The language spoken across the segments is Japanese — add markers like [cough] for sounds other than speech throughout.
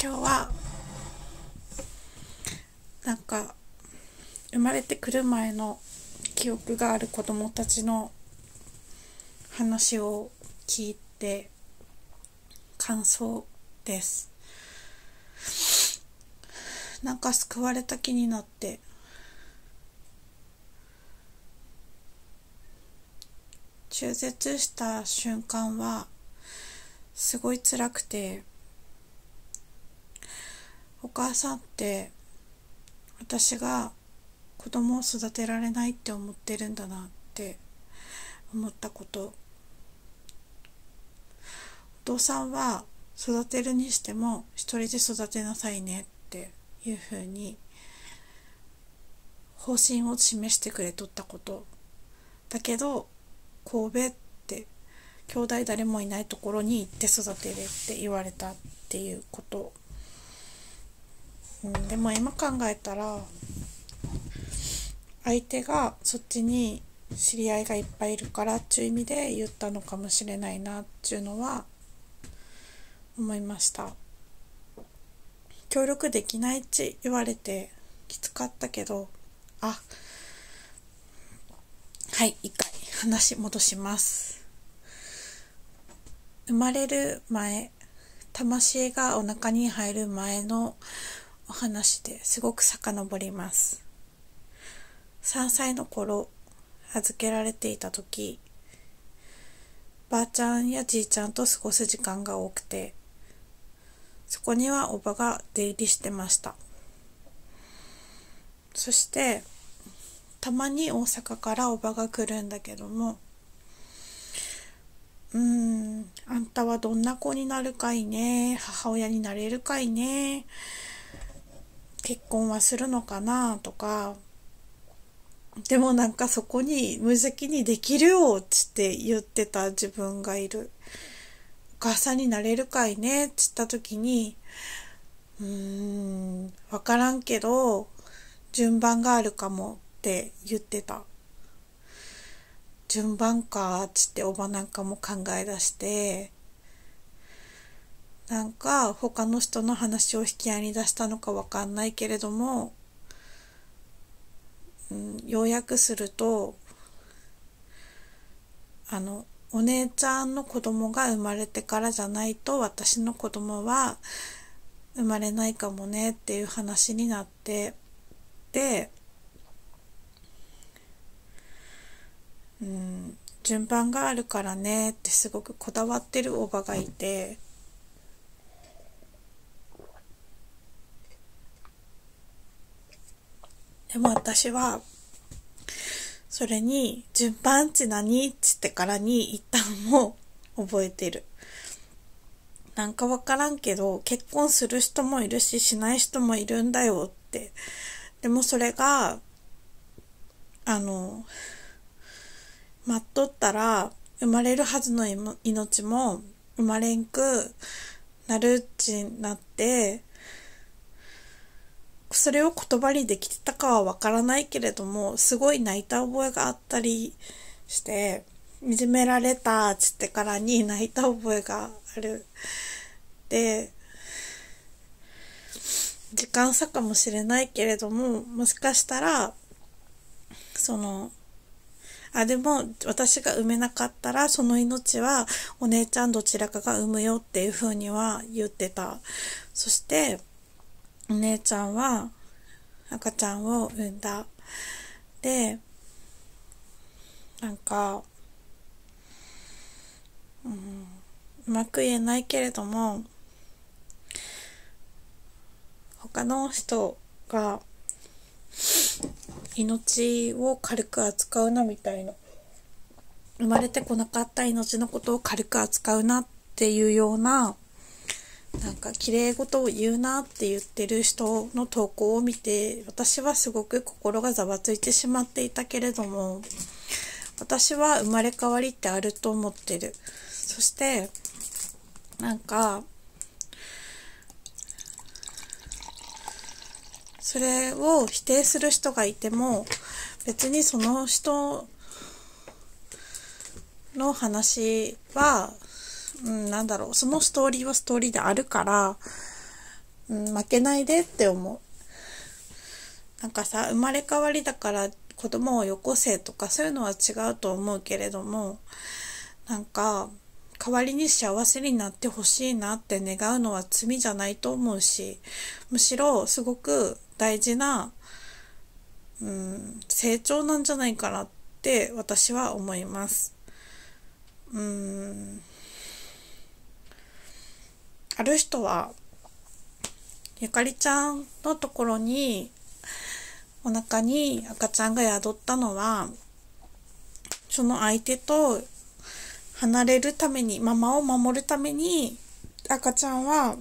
今日はなんか生まれてくる前の記憶がある子どもたちの話を聞いて感想ですなんか救われた気になって中絶した瞬間はすごい辛くて。お母さんって私が子供を育てられないって思ってるんだなって思ったことお父さんは育てるにしても一人で育てなさいねっていうふうに方針を示してくれとったことだけど神戸って兄弟誰もいないところに行って育てるって言われたっていうこと。うん、でも今考えたら相手がそっちに知り合いがいっぱいいるからっていう意味で言ったのかもしれないなっていうのは思いました協力できないっち言われてきつかったけどあはい一回話戻します生まれる前魂がお腹に入る前のお話ですごく遡ります。3歳の頃、預けられていた時、ばあちゃんやじいちゃんと過ごす時間が多くて、そこにはおばが出入りしてました。そして、たまに大阪からおばが来るんだけども、うーん、あんたはどんな子になるかいね、母親になれるかいね、結婚はするのかなとかでもなんかそこに無邪気にできるよつって言ってた自分がいる。お母さんになれるかいねつった時にうーんわからんけど順番があるかもって言ってた。順番かつっておばなんかも考え出してなんか他の人の話を引き合いに出したのかわかんないけれども、うん、要約するとあのお姉ちゃんの子供が生まれてからじゃないと私の子供は生まれないかもねっていう話になってでうん順番があるからねってすごくこだわってるおばがいて。でも私は、それに、順番値何っつってからに一旦も覚えてる。なんかわからんけど、結婚する人もいるし、しない人もいるんだよって。でもそれが、あの、待っとったら、生まれるはずの命も生まれんくなるっちになって、それを言葉にできてたかはわからないけれどもすごい泣いた覚えがあったりしていじめられたっつってからに泣いた覚えがある。で時間差かもしれないけれどももしかしたらそのあでも私が産めなかったらその命はお姉ちゃんどちらかが産むよっていうふうには言ってたそしてお姉ちゃんは赤ちゃんを産んだ。で、なんか、うん、うまく言えないけれども、他の人が命を軽く扱うなみたいな、生まれてこなかった命のことを軽く扱うなっていうようななんか綺麗事を言うなって言ってる人の投稿を見て私はすごく心がざわついてしまっていたけれども私は生まれ変わりってあると思ってるそしてなんかそれを否定する人がいても別にその人の話はうん、なんだろう、そのストーリーはストーリーであるから、うん、負けないでって思う。なんかさ、生まれ変わりだから子供をよこせとかそういうのは違うと思うけれども、なんか、代わりに幸せになってほしいなって願うのは罪じゃないと思うし、むしろすごく大事な、うん、成長なんじゃないかなって私は思います。うんある人はゆかりちゃんのところにお腹に赤ちゃんが宿ったのはその相手と離れるためにママを守るために赤ちゃんは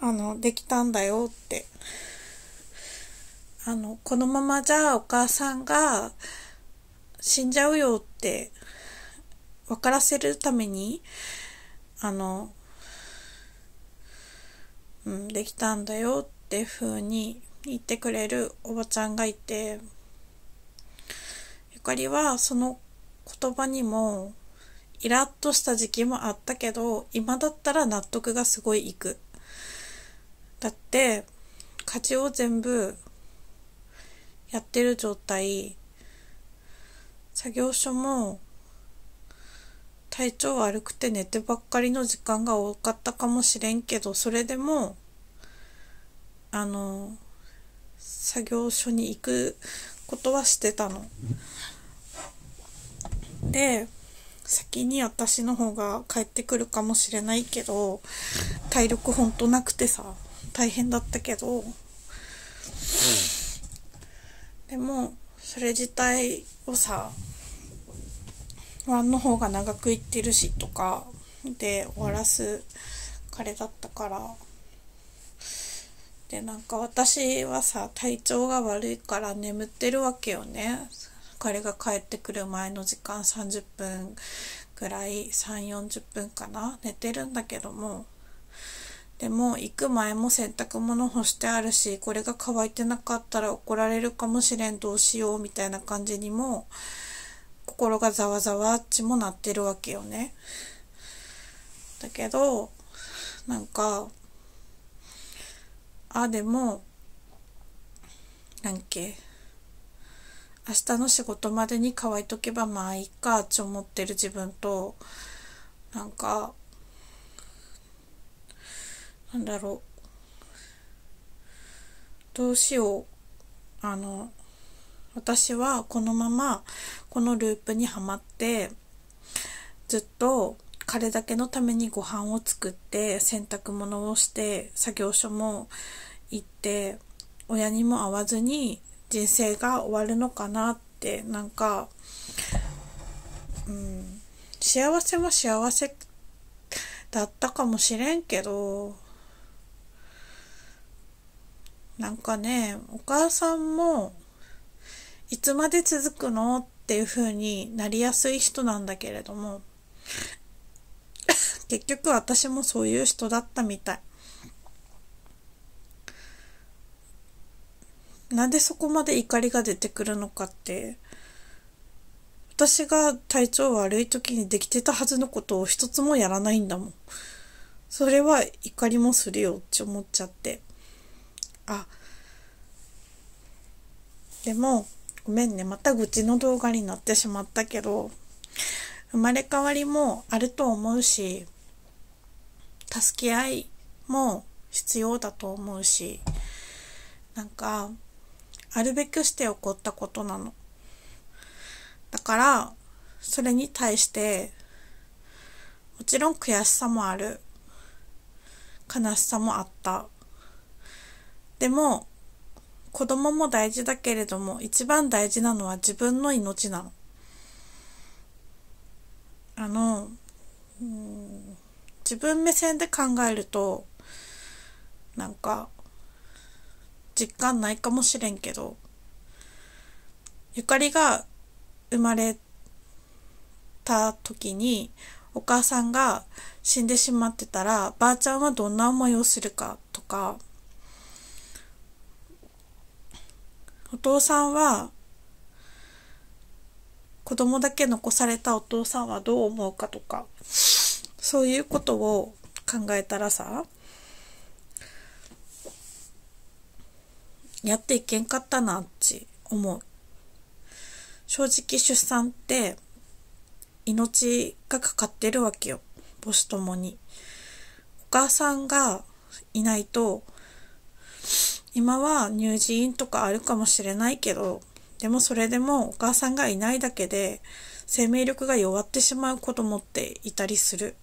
あのできたんだよってあのこのままじゃお母さんが死んじゃうよって分からせるためにあのうん、できたんだよって風に言ってくれるおばちゃんがいてゆかりはその言葉にもイラッとした時期もあったけど今だったら納得がすごいいくだって家事を全部やってる状態作業所も体調悪くて寝てばっかりの時間が多かったかもしれんけどそれでもあの作業所に行くことはしてたの。で先に私の方が帰ってくるかもしれないけど体力ほんとなくてさ大変だったけど、うん、でもそれ自体をさ不安の方が長くいってるしとかで終わらす彼だったからでなんか私はさ体調が悪いから眠ってるわけよね彼が帰ってくる前の時間30分ぐらい340分かな寝てるんだけどもでも行く前も洗濯物干してあるしこれが乾いてなかったら怒られるかもしれんどうしようみたいな感じにも心がざわざわっちもなってるわけよね。だけどなんかあでもなんけ明日の仕事までに乾いとけばまあいいかって思ってる自分となんかなんだろうどうしようあの私はこのままこのループにはまってずっと彼だけのためにご飯を作って洗濯物をして作業所も行って親にも会わずに人生が終わるのかなってなんか、うん、幸せは幸せだったかもしれんけどなんかねお母さんもいつまで続くのっていう風になりやすい人なんだけれども [laughs] 結局私もそういう人だったみたいなんでそこまで怒りが出てくるのかって私が体調悪い時にできてたはずのことを一つもやらないんだもんそれは怒りもするよって思っちゃってあでもごめんね、また愚痴の動画になってしまったけど、生まれ変わりもあると思うし、助け合いも必要だと思うし、なんか、あるべくして起こったことなの。だから、それに対して、もちろん悔しさもある。悲しさもあった。でも、子供も大事だけれども一番大事なのは自分の命なの。あの、うん、自分目線で考えるとなんか実感ないかもしれんけどゆかりが生まれた時にお母さんが死んでしまってたらばあちゃんはどんな思いをするかとかお父さんは子供だけ残されたお父さんはどう思うかとかそういうことを考えたらさやっていけんかったなっち思う正直出産って命がかかってるわけよ母子ともにお母さんがいないと今は乳児院とかあるかもしれないけどでもそれでもお母さんがいないだけで生命力が弱ってしまう子供っていたりする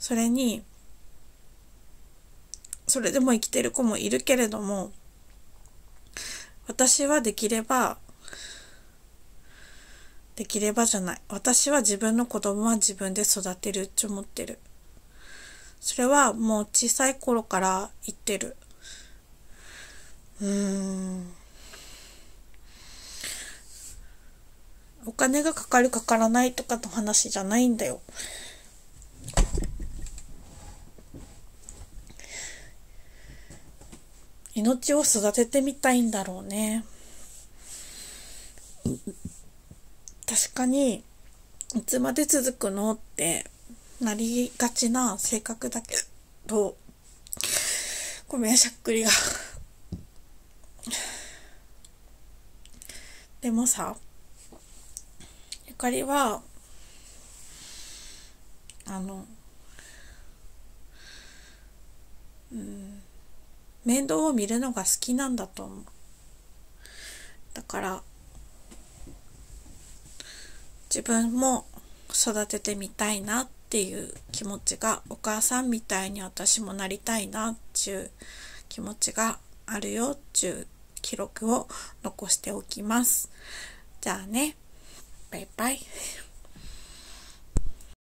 それにそれでも生きてる子もいるけれども私はできればできればじゃない私は自分の子供は自分で育てるって思ってるそれはもう小さい頃から言ってるうんお金がかかるかからないとかの話じゃないんだよ命を育ててみたいんだろうね確かにいつまで続くのってなりがちな性格だけどごめんしゃっくりがでもさゆかりはあのうん面倒を見るのが好きなんだと思うだから自分も育ててみたいなっていう気持ちがお母さんみたいに私もなりたいなっちゅう気持ちがあるよっちゅう記録を残しておきます。じゃあね、バイバイ。